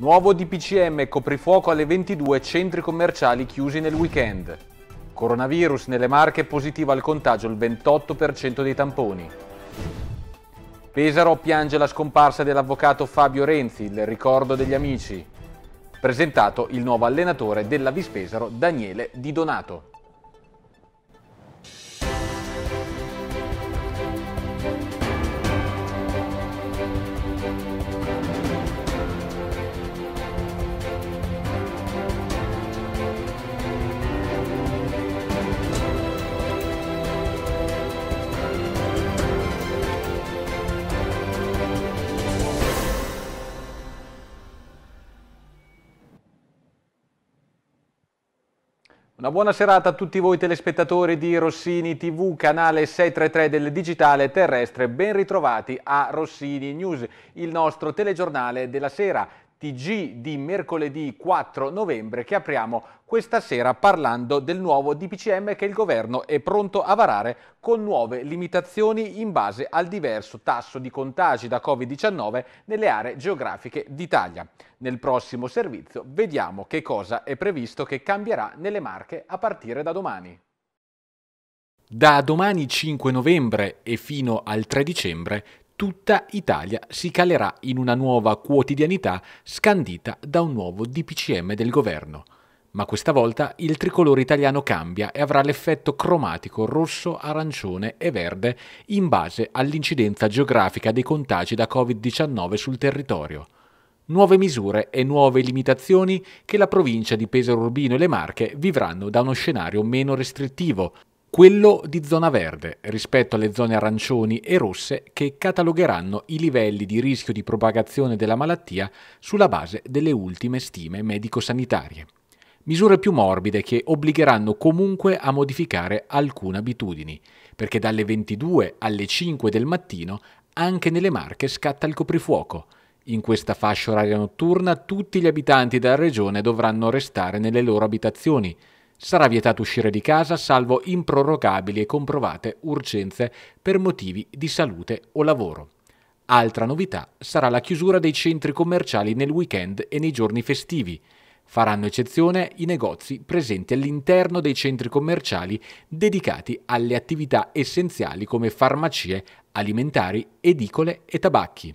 Nuovo DPCM coprifuoco alle 22 centri commerciali chiusi nel weekend. Coronavirus nelle Marche positiva al contagio il 28% dei tamponi. Pesaro piange la scomparsa dell'avvocato Fabio Renzi, il ricordo degli amici. Presentato il nuovo allenatore della Vispesaro Daniele Di Donato. Una buona serata a tutti voi telespettatori di Rossini TV, canale 633 del digitale terrestre. Ben ritrovati a Rossini News, il nostro telegiornale della sera. TG di mercoledì 4 novembre che apriamo questa sera parlando del nuovo DPCM che il governo è pronto a varare con nuove limitazioni in base al diverso tasso di contagi da Covid-19 nelle aree geografiche d'Italia. Nel prossimo servizio vediamo che cosa è previsto che cambierà nelle Marche a partire da domani. Da domani 5 novembre e fino al 3 dicembre tutta Italia si calerà in una nuova quotidianità scandita da un nuovo DPCM del governo. Ma questa volta il tricolore italiano cambia e avrà l'effetto cromatico rosso, arancione e verde in base all'incidenza geografica dei contagi da Covid-19 sul territorio. Nuove misure e nuove limitazioni che la provincia di Pesaro Urbino e le Marche vivranno da uno scenario meno restrittivo, quello di zona verde rispetto alle zone arancioni e rosse che catalogheranno i livelli di rischio di propagazione della malattia sulla base delle ultime stime medico-sanitarie. Misure più morbide che obbligheranno comunque a modificare alcune abitudini, perché dalle 22 alle 5 del mattino anche nelle Marche scatta il coprifuoco. In questa fascia oraria notturna tutti gli abitanti della regione dovranno restare nelle loro abitazioni, Sarà vietato uscire di casa salvo improrogabili e comprovate urgenze per motivi di salute o lavoro. Altra novità sarà la chiusura dei centri commerciali nel weekend e nei giorni festivi. Faranno eccezione i negozi presenti all'interno dei centri commerciali dedicati alle attività essenziali come farmacie, alimentari, edicole e tabacchi.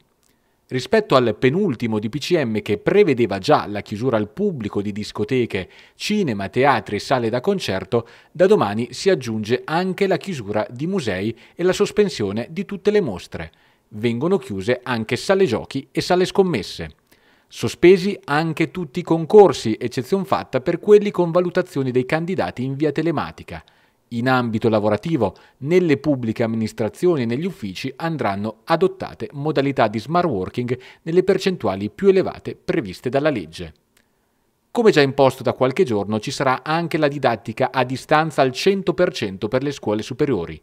Rispetto al penultimo DPCM che prevedeva già la chiusura al pubblico di discoteche, cinema, teatri e sale da concerto, da domani si aggiunge anche la chiusura di musei e la sospensione di tutte le mostre. Vengono chiuse anche sale giochi e sale scommesse. Sospesi anche tutti i concorsi, eccezion fatta per quelli con valutazioni dei candidati in via telematica. In ambito lavorativo, nelle pubbliche amministrazioni e negli uffici andranno adottate modalità di smart working nelle percentuali più elevate previste dalla legge. Come già imposto da qualche giorno, ci sarà anche la didattica a distanza al 100% per le scuole superiori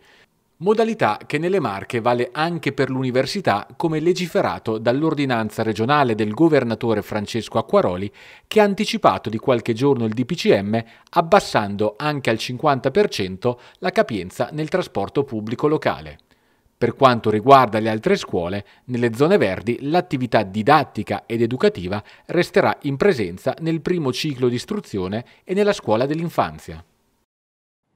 modalità che nelle Marche vale anche per l'università come legiferato dall'ordinanza regionale del governatore Francesco Acquaroli che ha anticipato di qualche giorno il DPCM abbassando anche al 50% la capienza nel trasporto pubblico locale. Per quanto riguarda le altre scuole, nelle zone verdi l'attività didattica ed educativa resterà in presenza nel primo ciclo di istruzione e nella scuola dell'infanzia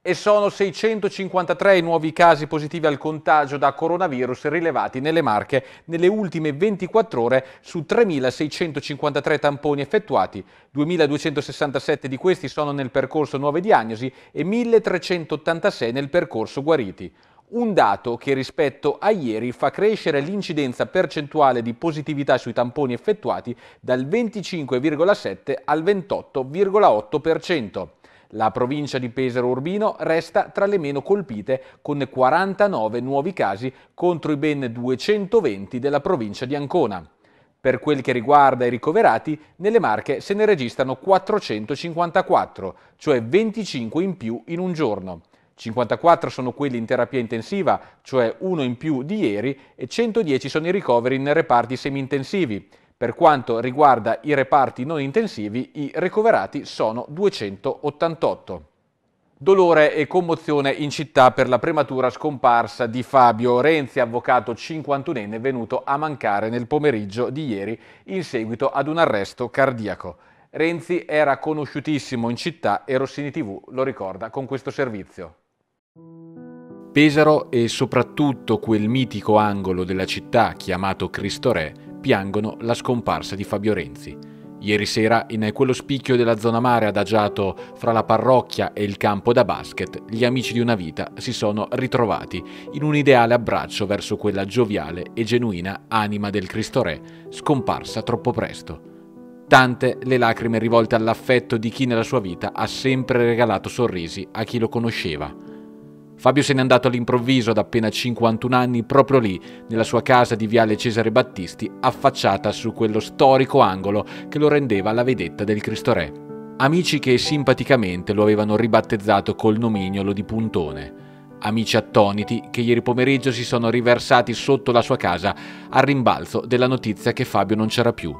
e sono 653 i nuovi casi positivi al contagio da coronavirus rilevati nelle Marche nelle ultime 24 ore su 3.653 tamponi effettuati. 2.267 di questi sono nel percorso nuove diagnosi e 1.386 nel percorso guariti. Un dato che rispetto a ieri fa crescere l'incidenza percentuale di positività sui tamponi effettuati dal 25,7 al 28,8%. La provincia di Pesaro Urbino resta tra le meno colpite con 49 nuovi casi contro i ben 220 della provincia di Ancona. Per quel che riguarda i ricoverati, nelle Marche se ne registrano 454, cioè 25 in più in un giorno. 54 sono quelli in terapia intensiva, cioè uno in più di ieri, e 110 sono i ricoveri in reparti semi-intensivi. Per quanto riguarda i reparti non intensivi, i ricoverati sono 288. Dolore e commozione in città per la prematura scomparsa di Fabio Renzi, avvocato 51enne venuto a mancare nel pomeriggio di ieri in seguito ad un arresto cardiaco. Renzi era conosciutissimo in città e Rossini TV lo ricorda con questo servizio. Pesaro e soprattutto quel mitico angolo della città chiamato Cristo Re piangono la scomparsa di Fabio Renzi. Ieri sera, in quello spicchio della zona mare adagiato fra la parrocchia e il campo da basket, gli amici di una vita si sono ritrovati in un ideale abbraccio verso quella gioviale e genuina anima del Cristo Re, scomparsa troppo presto. Tante le lacrime rivolte all'affetto di chi nella sua vita ha sempre regalato sorrisi a chi lo conosceva. Fabio se n'è andato all'improvviso ad appena 51 anni proprio lì, nella sua casa di Viale Cesare Battisti, affacciata su quello storico angolo che lo rendeva la vedetta del Cristo Re. Amici che simpaticamente lo avevano ribattezzato col nomignolo di Puntone amici attoniti che ieri pomeriggio si sono riversati sotto la sua casa al rimbalzo della notizia che Fabio non c'era più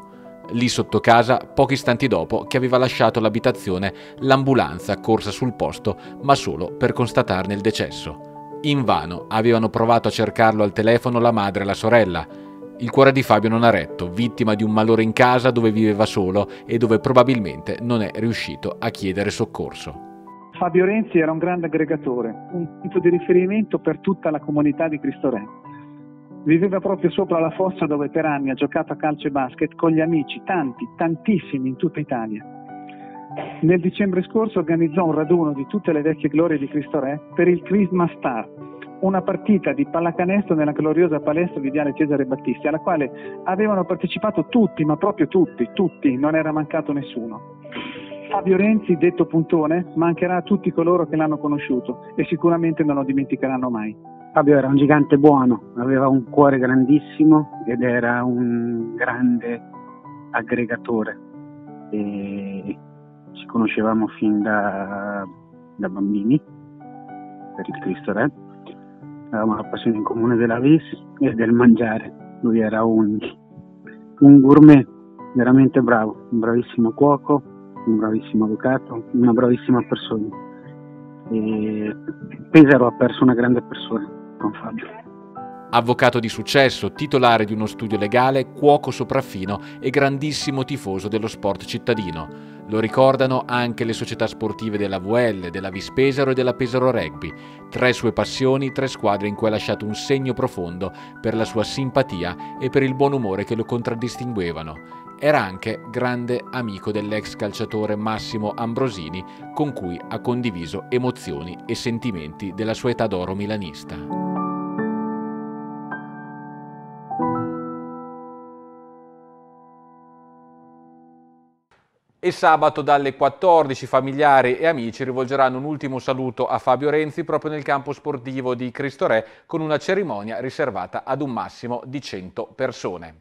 lì sotto casa pochi istanti dopo che aveva lasciato l'abitazione l'ambulanza corsa sul posto, ma solo per constatarne il decesso. Invano avevano provato a cercarlo al telefono la madre e la sorella. Il cuore di Fabio non ha retto, vittima di un malore in casa dove viveva solo e dove probabilmente non è riuscito a chiedere soccorso. Fabio Renzi era un grande aggregatore, un punto di riferimento per tutta la comunità di Cristo Re. Viveva proprio sopra la fossa dove per anni ha giocato a calcio e basket con gli amici, tanti, tantissimi in tutta Italia. Nel dicembre scorso organizzò un raduno di tutte le vecchie glorie di Cristo Re per il Christmas Star, una partita di pallacanestro nella gloriosa palestra di Viale Cesare Battisti, alla quale avevano partecipato tutti, ma proprio tutti, tutti, non era mancato nessuno. Fabio Renzi, detto Puntone, mancherà a tutti coloro che l'hanno conosciuto e sicuramente non lo dimenticheranno mai. Fabio era un gigante buono, aveva un cuore grandissimo ed era un grande aggregatore. E ci conoscevamo fin da, da bambini per il Cristo Re. Avevamo la passione in comune della vis e del mangiare. Lui era un, un gourmet veramente bravo, un bravissimo cuoco, un bravissimo avvocato, una bravissima persona. E Pesaro ha perso una grande persona Sconfaggio. Avvocato di successo, titolare di uno studio legale, cuoco sopraffino e grandissimo tifoso dello sport cittadino. Lo ricordano anche le società sportive della VL, della Vispesaro e della Pesaro Rugby. Tre sue passioni, tre squadre in cui ha lasciato un segno profondo per la sua simpatia e per il buon umore che lo contraddistinguevano. Era anche grande amico dell'ex calciatore Massimo Ambrosini, con cui ha condiviso emozioni e sentimenti della sua età d'oro milanista. e sabato dalle 14 familiari e amici rivolgeranno un ultimo saluto a Fabio Renzi proprio nel campo sportivo di Cristo Re con una cerimonia riservata ad un massimo di 100 persone.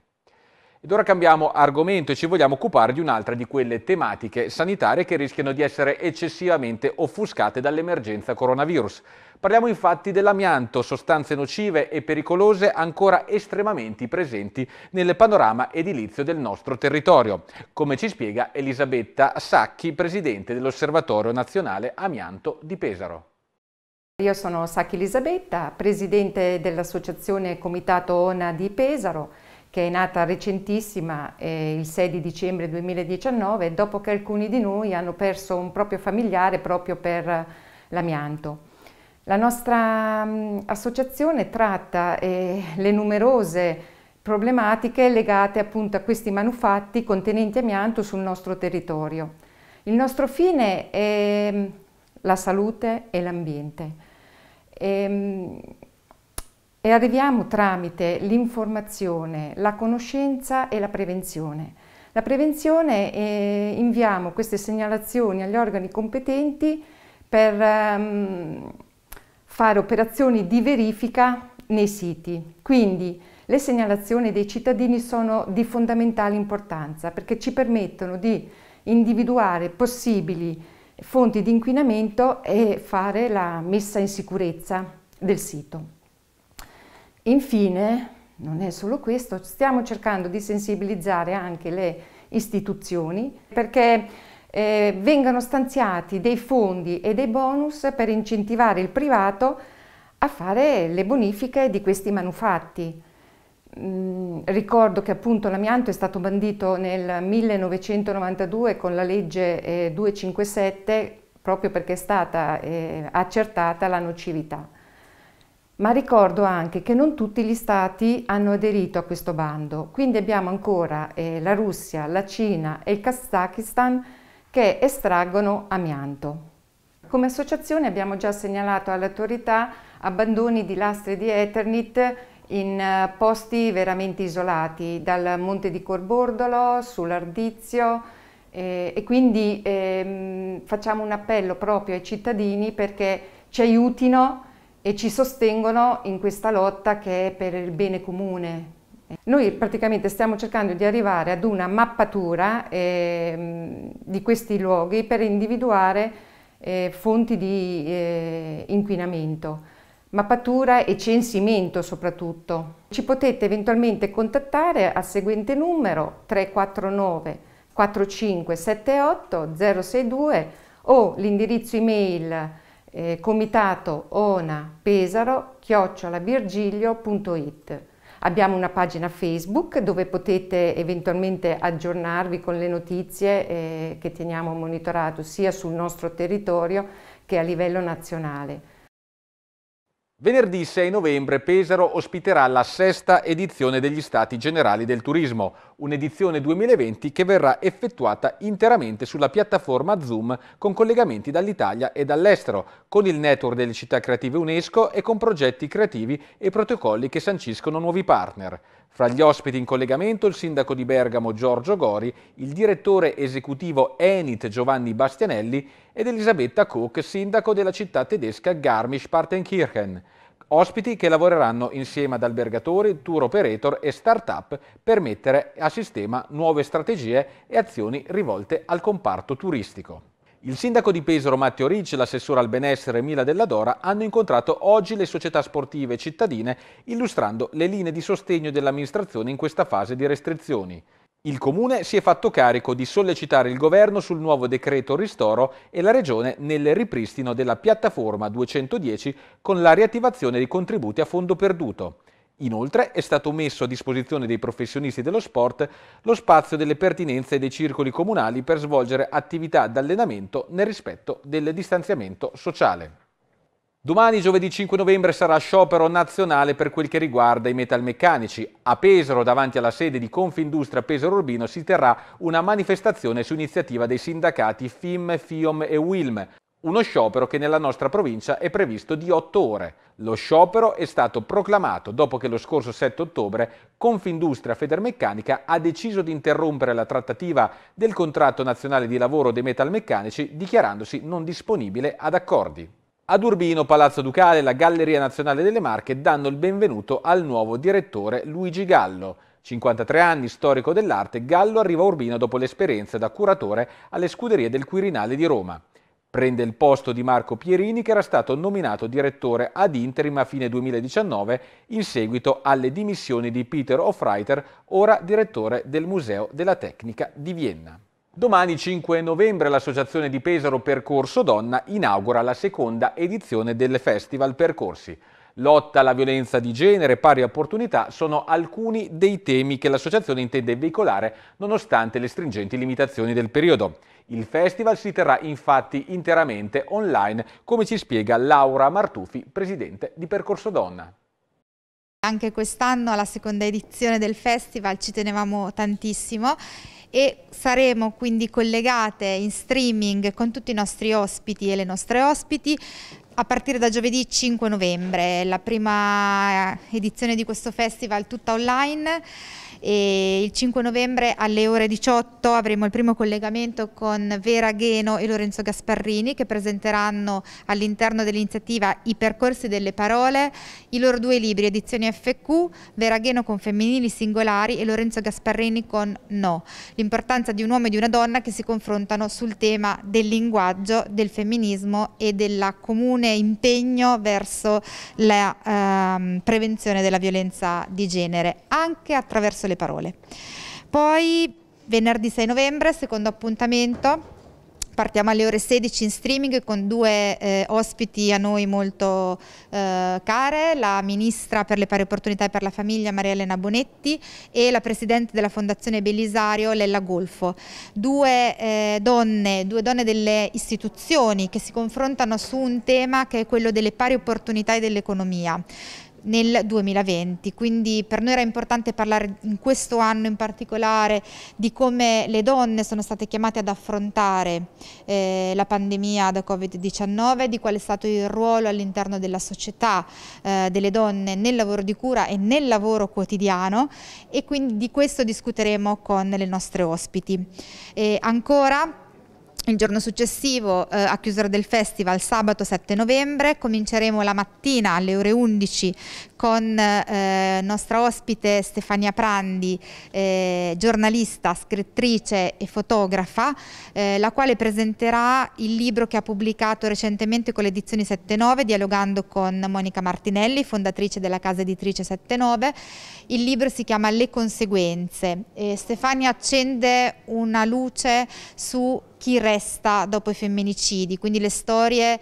Ed ora cambiamo argomento e ci vogliamo occupare di un'altra di quelle tematiche sanitarie che rischiano di essere eccessivamente offuscate dall'emergenza coronavirus. Parliamo infatti dell'amianto, sostanze nocive e pericolose ancora estremamente presenti nel panorama edilizio del nostro territorio, come ci spiega Elisabetta Sacchi, presidente dell'Osservatorio Nazionale Amianto di Pesaro. Io sono Sacchi Elisabetta, presidente dell'associazione Comitato ONA di Pesaro, che è nata recentissima eh, il 6 di dicembre 2019, dopo che alcuni di noi hanno perso un proprio familiare proprio per l'amianto. La nostra mm, associazione tratta eh, le numerose problematiche legate appunto a questi manufatti contenenti amianto sul nostro territorio. Il nostro fine è mm, la salute e l'ambiente e, ehm, e arriviamo tramite l'informazione, la conoscenza e la prevenzione. La prevenzione eh, inviamo queste segnalazioni agli organi competenti per um, fare operazioni di verifica nei siti. Quindi le segnalazioni dei cittadini sono di fondamentale importanza perché ci permettono di individuare possibili fonti di inquinamento e fare la messa in sicurezza del sito. Infine, non è solo questo, stiamo cercando di sensibilizzare anche le istituzioni perché eh, vengano stanziati dei fondi e dei bonus per incentivare il privato a fare le bonifiche di questi manufatti. Mm, ricordo che appunto l'amianto è stato bandito nel 1992 con la legge eh, 257 proprio perché è stata eh, accertata la nocività. Ma ricordo anche che non tutti gli stati hanno aderito a questo bando, quindi abbiamo ancora eh, la Russia, la Cina e il Kazakistan che estraggono amianto. Come associazione abbiamo già segnalato all'autorità abbandoni di lastre di Eternit in eh, posti veramente isolati, dal Monte di Corbordolo, sull'Ardizio eh, e quindi eh, facciamo un appello proprio ai cittadini perché ci aiutino e ci sostengono in questa lotta che è per il bene comune. Noi praticamente stiamo cercando di arrivare ad una mappatura eh, di questi luoghi per individuare eh, fonti di eh, inquinamento mappatura e censimento soprattutto. Ci potete eventualmente contattare al seguente numero 349 4578 062 o l'indirizzo email eh, comitato ona pesaro Abbiamo una pagina Facebook dove potete eventualmente aggiornarvi con le notizie eh, che teniamo monitorato sia sul nostro territorio che a livello nazionale. Venerdì 6 novembre Pesaro ospiterà la sesta edizione degli Stati Generali del Turismo, un'edizione 2020 che verrà effettuata interamente sulla piattaforma Zoom con collegamenti dall'Italia e dall'estero, con il network delle città creative UNESCO e con progetti creativi e protocolli che sanciscono nuovi partner. Fra gli ospiti in collegamento il sindaco di Bergamo Giorgio Gori, il direttore esecutivo Enit Giovanni Bastianelli ed Elisabetta Koch, sindaco della città tedesca Garmisch-Partenkirchen. Ospiti che lavoreranno insieme ad albergatori, tour operator e start-up per mettere a sistema nuove strategie e azioni rivolte al comparto turistico. Il sindaco di Pesaro Matteo Ricci e l'assessore al benessere Mila Della Dora hanno incontrato oggi le società sportive cittadine illustrando le linee di sostegno dell'amministrazione in questa fase di restrizioni. Il Comune si è fatto carico di sollecitare il Governo sul nuovo decreto ristoro e la Regione nel ripristino della piattaforma 210 con la riattivazione dei contributi a fondo perduto. Inoltre è stato messo a disposizione dei professionisti dello sport lo spazio delle pertinenze dei circoli comunali per svolgere attività d'allenamento nel rispetto del distanziamento sociale. Domani, giovedì 5 novembre, sarà sciopero nazionale per quel che riguarda i metalmeccanici. A Pesaro, davanti alla sede di Confindustria Pesaro Urbino, si terrà una manifestazione su iniziativa dei sindacati FIM, FIOM e WILM. Uno sciopero che nella nostra provincia è previsto di 8 ore. Lo sciopero è stato proclamato dopo che lo scorso 7 ottobre Confindustria Federmeccanica ha deciso di interrompere la trattativa del contratto nazionale di lavoro dei metalmeccanici dichiarandosi non disponibile ad accordi. Ad Urbino, Palazzo Ducale e la Galleria Nazionale delle Marche danno il benvenuto al nuovo direttore Luigi Gallo. 53 anni, storico dell'arte, Gallo arriva a Urbino dopo l'esperienza da curatore alle scuderie del Quirinale di Roma. Prende il posto di Marco Pierini che era stato nominato direttore ad interim a fine 2019 in seguito alle dimissioni di Peter Hofreiter, ora direttore del Museo della Tecnica di Vienna. Domani 5 novembre l'Associazione di Pesaro Percorso Donna inaugura la seconda edizione del Festival Percorsi lotta alla violenza di genere, pari opportunità sono alcuni dei temi che l'associazione intende veicolare nonostante le stringenti limitazioni del periodo. Il festival si terrà infatti interamente online, come ci spiega Laura Martufi, presidente di Percorso Donna. Anche quest'anno alla seconda edizione del festival ci tenevamo tantissimo e saremo quindi collegate in streaming con tutti i nostri ospiti e le nostre ospiti a partire da giovedì 5 novembre, la prima eh, edizione di questo festival tutta online e il 5 novembre alle ore 18 avremo il primo collegamento con Vera Gheno e Lorenzo Gasparrini che presenteranno all'interno dell'iniziativa I percorsi delle parole, i loro due libri, edizioni FQ, Vera Gheno con femminili singolari e Lorenzo Gasparrini con No, l'importanza di un uomo e di una donna che si confrontano sul tema del linguaggio, del femminismo e del comune impegno verso la ehm, prevenzione della violenza di genere, anche attraverso le le parole. Poi venerdì 6 novembre, secondo appuntamento, partiamo alle ore 16 in streaming con due eh, ospiti a noi molto eh, care, la Ministra per le pari opportunità e per la famiglia Maria Elena Bonetti e la Presidente della Fondazione Belisario Lella Golfo. Due, eh, donne, due donne delle istituzioni che si confrontano su un tema che è quello delle pari opportunità e dell'economia nel 2020, quindi per noi era importante parlare in questo anno in particolare di come le donne sono state chiamate ad affrontare eh, la pandemia da Covid-19, di qual è stato il ruolo all'interno della società eh, delle donne nel lavoro di cura e nel lavoro quotidiano e quindi di questo discuteremo con le nostre ospiti. E ancora il giorno successivo, eh, a chiusura del festival, sabato 7 novembre, cominceremo la mattina alle ore 11 con eh, nostra ospite Stefania Prandi, eh, giornalista, scrittrice e fotografa, eh, la quale presenterà il libro che ha pubblicato recentemente con le edizioni 7-9, dialogando con Monica Martinelli, fondatrice della casa editrice 7-9. Il libro si chiama Le conseguenze. Stefania accende una luce su chi resta dopo i femminicidi, quindi le storie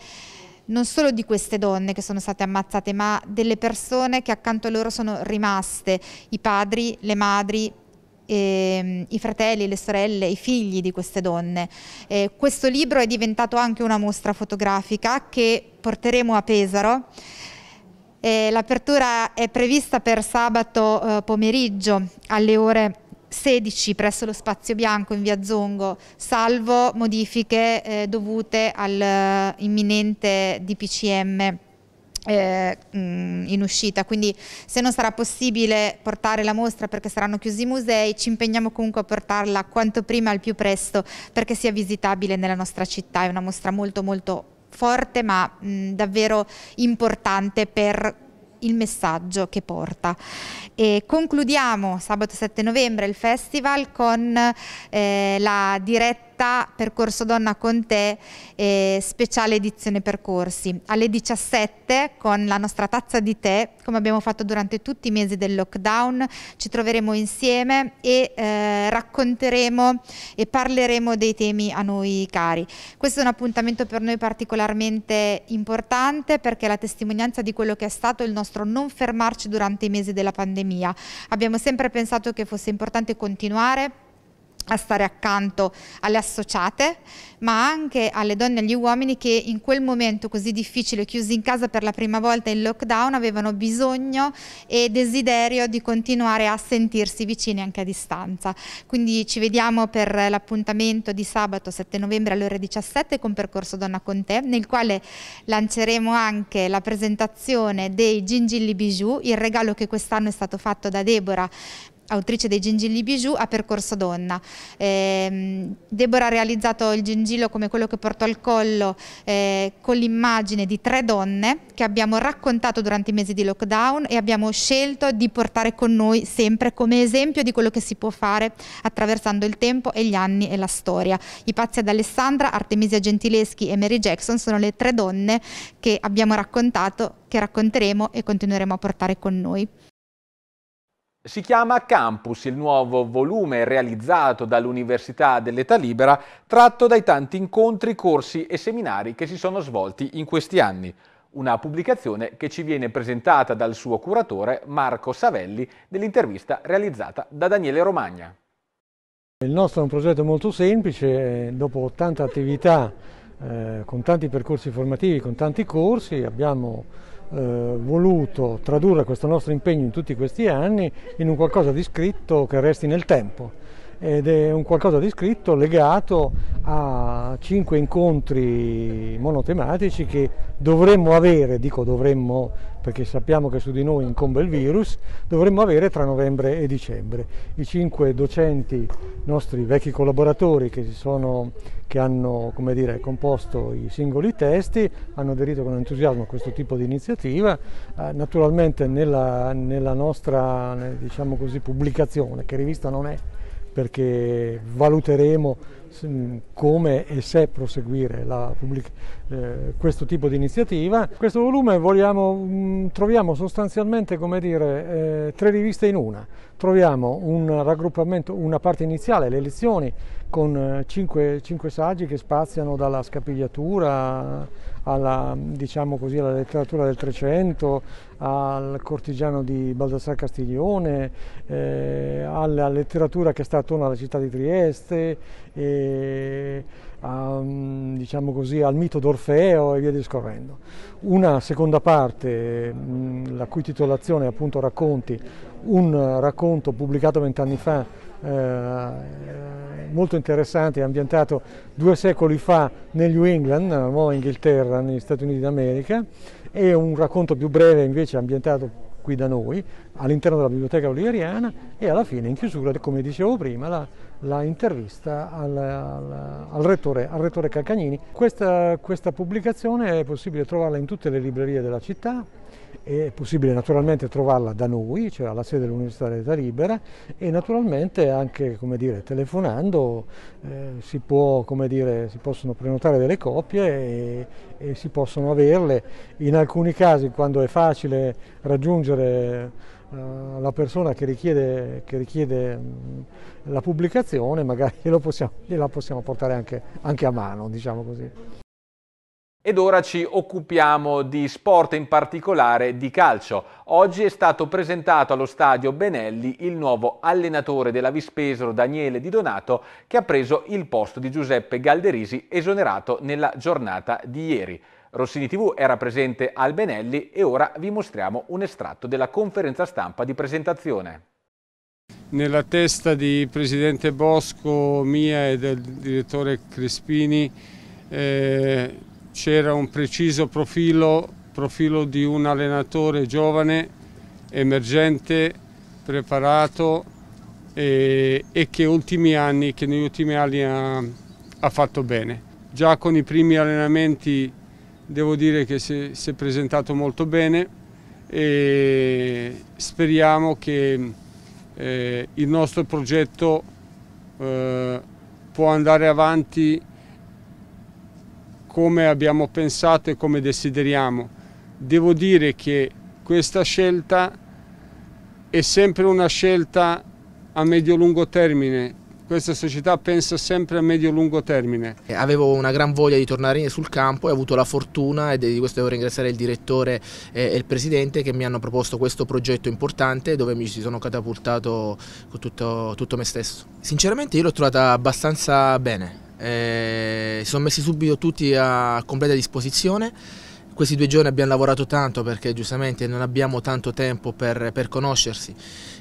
non solo di queste donne che sono state ammazzate, ma delle persone che accanto a loro sono rimaste, i padri, le madri, eh, i fratelli, le sorelle, i figli di queste donne. Eh, questo libro è diventato anche una mostra fotografica che porteremo a Pesaro. Eh, l'apertura è prevista per sabato eh, pomeriggio alle ore 16 presso lo Spazio Bianco in via Zongo, salvo modifiche eh, dovute all'imminente DPCM. Eh, eh in uscita quindi se non sarà possibile portare la mostra perché saranno chiusi i musei ci impegniamo comunque a portarla quanto prima al più presto perché sia visitabile nella nostra città è una mostra molto molto forte ma mh, davvero importante per il messaggio che porta. E concludiamo sabato 7 novembre il festival con eh, la diretta diretta Percorso Donna con te, eh, speciale edizione percorsi, alle 17 con la nostra tazza di tè, come abbiamo fatto durante tutti i mesi del lockdown, ci troveremo insieme e eh, racconteremo e parleremo dei temi a noi cari. Questo è un appuntamento per noi particolarmente importante perché è la testimonianza di quello che è stato il nostro non fermarci durante i mesi della pandemia. Abbiamo sempre pensato che fosse importante continuare a stare accanto alle associate, ma anche alle donne e agli uomini che in quel momento così difficile, chiusi in casa per la prima volta in lockdown, avevano bisogno e desiderio di continuare a sentirsi vicini anche a distanza. Quindi ci vediamo per l'appuntamento di sabato 7 novembre alle ore 17 con Percorso Donna con te, nel quale lanceremo anche la presentazione dei gingilli bijou, il regalo che quest'anno è stato fatto da Deborah autrice dei Gingilli Bijou, a percorso donna. Eh, Deborah ha realizzato il gingillo come quello che portò al collo eh, con l'immagine di tre donne che abbiamo raccontato durante i mesi di lockdown e abbiamo scelto di portare con noi sempre come esempio di quello che si può fare attraversando il tempo e gli anni e la storia. I pazzi ad Alessandra, Artemisia Gentileschi e Mary Jackson sono le tre donne che abbiamo raccontato, che racconteremo e continueremo a portare con noi. Si chiama Campus il nuovo volume realizzato dall'Università dell'Età Libera, tratto dai tanti incontri, corsi e seminari che si sono svolti in questi anni. Una pubblicazione che ci viene presentata dal suo curatore Marco Savelli nell'intervista realizzata da Daniele Romagna. Il nostro è un progetto molto semplice, eh, dopo tanta attività, eh, con tanti percorsi formativi, con tanti corsi, abbiamo eh, voluto tradurre questo nostro impegno in tutti questi anni in un qualcosa di scritto che resti nel tempo ed è un qualcosa di scritto legato a cinque incontri monotematici che dovremmo avere, dico dovremmo perché sappiamo che su di noi incombe il virus, dovremmo avere tra novembre e dicembre. I cinque docenti, nostri vecchi collaboratori che, sono, che hanno dire, composto i singoli testi, hanno aderito con entusiasmo a questo tipo di iniziativa. Eh, naturalmente nella, nella nostra eh, diciamo così, pubblicazione, che rivista non è, perché valuteremo mm, come e se proseguire pubblic- eh, questo tipo di iniziativa. Questo volume vogliamo, mh, mm, troviamo sostanzialmente dire, eh, tre riviste in una. Troviamo un raggruppamento, una parte iniziale, le lezioni, con eh, cinque, cinque saggi che spaziano dalla scapigliatura alla, diciamo così, alla letteratura del Trecento, al cortigiano di Baldassare Castiglione, eh, alla letteratura che sta attorno alla città di Trieste, e, a, um, diciamo così, al mito d'Orfeo e via discorrendo. Una seconda parte, mh, mm, la cui titolazione è appunto racconti, un racconto pubblicato vent'anni fa eh, molto interessante, ambientato due secoli fa nel New England, nuova Inghilterra, negli Stati Uniti d'America, e un racconto più breve invece ambientato qui da noi, all'interno della biblioteca oliveriana e alla fine in chiusura, come dicevo prima, la, la intervista al, al, al, rettore, al rettore Calcagnini. Questa, questa pubblicazione è possibile trovarla in tutte le librerie della città, è possibile naturalmente trovarla da noi, cioè alla sede dell'Università dell'Età Libera e naturalmente anche dire, telefonando eh, si, può, dire, si, possono prenotare delle copie e, e, si possono averle. In alcuni casi quando è facile raggiungere eh, la persona che richiede, che richiede mh, la pubblicazione magari gliela possiamo, possiamo portare anche, anche a mano, diciamo così. Ed ora ci occupiamo di sport, in particolare di calcio. Oggi è stato presentato allo stadio Benelli il nuovo allenatore della Vispesero Daniele Di Donato che ha preso il posto di Giuseppe Galderisi esonerato nella giornata di ieri. Rossini TV era presente al Benelli e ora vi mostriamo un estratto della conferenza stampa di presentazione. Nella testa di Presidente Bosco, mia e del direttore Crespini eh c'era un preciso profilo, profilo di un allenatore giovane, emergente, preparato e, e che, ultimi anni, che negli ultimi anni ha, ha, fatto bene. Già con i primi allenamenti devo dire che si, si è presentato molto bene e speriamo che eh, il nostro progetto eh, può andare avanti come abbiamo pensato e come desideriamo. Devo dire che questa scelta è sempre una scelta a medio-lungo termine. Questa società pensa sempre a medio-lungo termine. Eh, avevo una gran voglia di tornare sul campo e ho avuto la fortuna, e di questo devo ringraziare il direttore e il presidente, che mi hanno proposto questo progetto importante dove mi ci sono catapultato con tutto, tutto me stesso. Sinceramente io l'ho trovata abbastanza bene, eh, si sono messi subito tutti a completa disposizione. Questi due giorni abbiamo lavorato tanto perché giustamente non abbiamo tanto tempo per, per conoscersi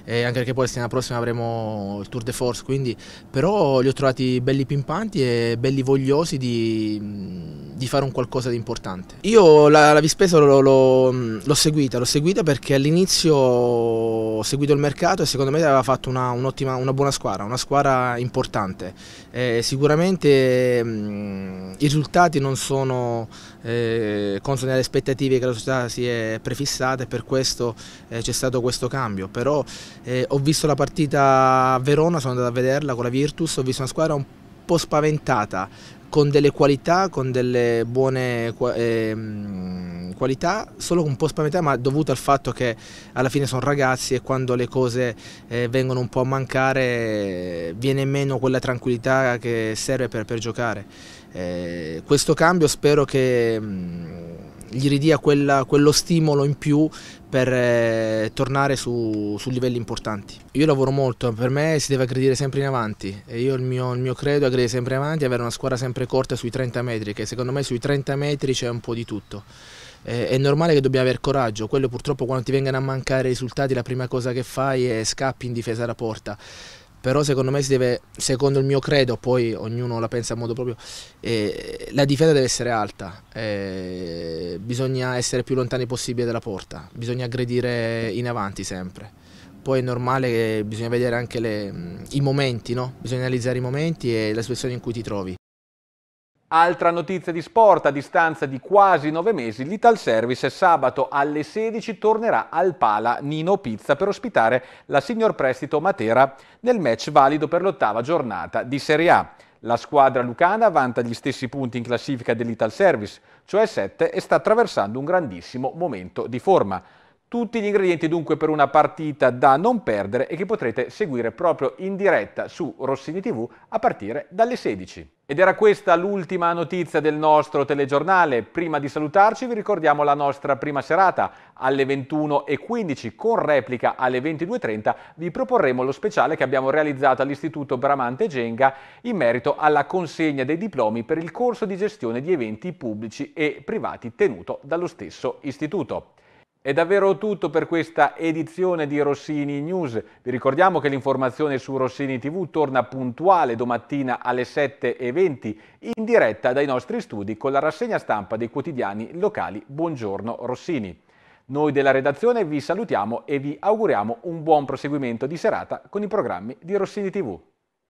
eh, anche perché poi la settimana prossima avremo il Tour de Force, quindi però li ho trovati belli pimpanti e belli vogliosi di, di fare un qualcosa di importante. Io la, la Vispesa l'ho seguita, l'ho seguita perché all'inizio ho seguito il mercato e secondo me aveva fatto una, un una buona squadra, una squadra importante. Eh, sicuramente mh, i risultati non sono eh, consoni alle aspettative che la società si è prefissata e per questo eh, c'è stato questo cambio, però eh, ho visto la partita a Verona, sono andato a vederla con la Virtus, ho visto una squadra un po' spaventata, con delle qualità, con delle buone eh, qualità, solo un po' spaventata, ma dovuta al fatto che alla fine sono ragazzi e quando le cose eh, vengono un po' a mancare viene meno quella tranquillità che serve per, per giocare. Eh, questo cambio spero che... Mh, mm, gli ridia quella, quello stimolo in più per eh, tornare su, su, livelli importanti. Io lavoro molto, per me si deve aggredire sempre in avanti e io il mio, il mio credo è aggredire sempre in avanti, avere una squadra sempre corta sui 30 metri, che secondo me sui 30 metri c'è un po' di tutto. Eh, è normale che dobbiamo avere coraggio, quello purtroppo quando ti vengono a mancare i risultati la prima cosa che fai è scappi in difesa da porta però secondo me si deve, secondo il mio credo, poi ognuno la pensa a modo proprio, eh, la difesa deve essere alta, eh, bisogna essere più lontani possibile dalla porta, bisogna aggredire in avanti sempre. Poi è normale che bisogna vedere anche le, mm, i momenti, no? bisogna analizzare i momenti e la situazione in cui ti trovi. Altra notizia di sport, a distanza di quasi nove mesi, l'Ital Service sabato alle 16 tornerà al Pala Nino Pizza per ospitare la Signor Prestito Matera nel match valido per l'ottava giornata di Serie A. La squadra lucana vanta gli stessi punti in classifica dell'Ital Service, cioè 7, e sta attraversando un grandissimo momento di forma. Tutti gli ingredienti dunque per una partita da non perdere e che potrete seguire proprio in diretta su Rossini TV a partire dalle 16. Ed era questa l'ultima notizia del nostro telegiornale. Prima di salutarci vi ricordiamo la nostra prima serata alle 21.15 con replica alle 22.30. Vi proporremo lo speciale che abbiamo realizzato all'Istituto Bramante Genga in merito alla consegna dei diplomi per il corso di gestione di eventi pubblici e privati tenuto dallo stesso istituto. È davvero tutto per questa edizione di Rossini News. Vi ricordiamo che l'informazione su Rossini TV torna puntuale domattina alle 7.20 in diretta dai nostri studi con la rassegna stampa dei quotidiani locali Buongiorno Rossini. Noi della redazione vi salutiamo e vi auguriamo un buon proseguimento di serata con i programmi di Rossini TV.